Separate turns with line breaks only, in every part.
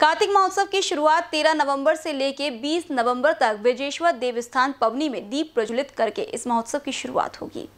कार्तिक महोत्सव की शुरुआत 13 नवंबर से लेकर 20 नवंबर तक ब्रजेश्वर देवस्थान पवनी में दीप प्रज्वलित करके इस महोत्सव की शुरुआत होगी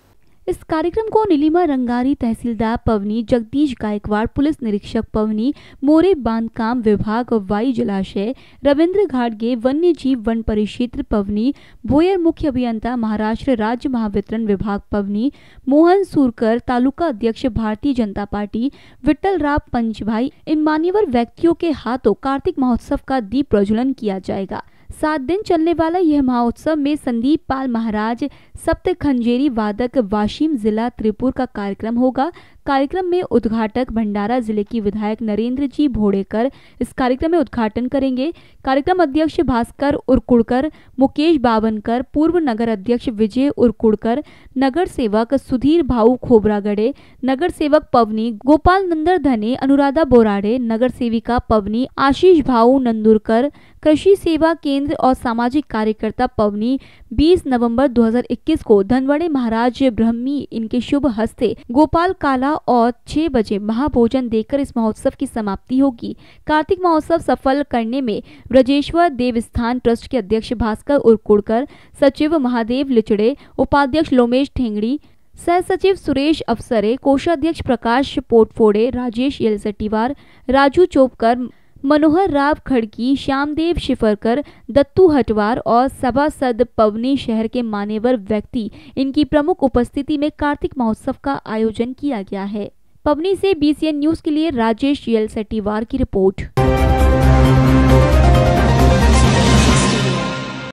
इस कार्यक्रम को नीलिमा रंगारी तहसीलदार पवनी जगदीश गायकवाड़ पुलिस निरीक्षक पवनी मोरे बांधकाम विभाग वायु जलाशय रविन्द्र घाटगे वन्य जीव वन परिक्षेत्र पवनी भोयर मुख्य अभियंता महाराष्ट्र राज्य महावितरण विभाग पवनी मोहन सूरकर तालुका अध्यक्ष भारतीय जनता पार्टी विट्ठल राव पंच भाई इन मान्यवर व्यक्तियों के हाथों कार्तिक महोत्सव का दीप प्रज्वलन किया जाएगा सात दिन चलने वाला यह महोत्सव में संदीप पाल महाराज सप्त खंजेरी वादक वाशिम जिला त्रिपुर का कार्यक्रम होगा कार्यक्रम में उद्घाटक भंडारा जिले की विधायक नरेंद्र जी भोड़ेकर इस कार्यक्रम में उद्घाटन करेंगे कार्यक्रम अध्यक्ष भास्कर उर्कुड़कर मुकेश बावनकर पूर्व नगर अध्यक्ष विजय उर्कुड़कर नगर सेवक सुधीर भाऊ खोबरागड़े नगर सेवक पवनी गोपाल नंदर धने अनुराधा बोराड़े नगर सेविका पवनी आशीष भाऊ नंदुरकर कृषि सेवा केंद्र और सामाजिक कार्यकर्ता पवनी 20 नवंबर 2021 को धनवड़े महाराज ब्रह्मी इनके शुभ हस्ते गोपाल काला ग्यारह और छह बजे महाभोजन देकर इस महोत्सव की समाप्ति होगी कार्तिक महोत्सव सफल करने में ब्रजेश्वर देवस्थान ट्रस्ट के अध्यक्ष भास्कर उर्कुड़कर सचिव महादेव लिचड़े उपाध्यक्ष लोमेश ठेंगड़ी सह सचिव सुरेश अफसरे कोषाध्यक्ष प्रकाश पोटफोड़े राजेश येलसटीवार राजू चोपकर मनोहर राव खड़की श्यामदेव शिफरकर दत्तू हटवार और सभासद पवनी शहर के मानेवर व्यक्ति इनकी प्रमुख उपस्थिति में कार्तिक महोत्सव का आयोजन किया गया है पवनी से बीसीएन न्यूज के लिए राजेश यल की रिपोर्ट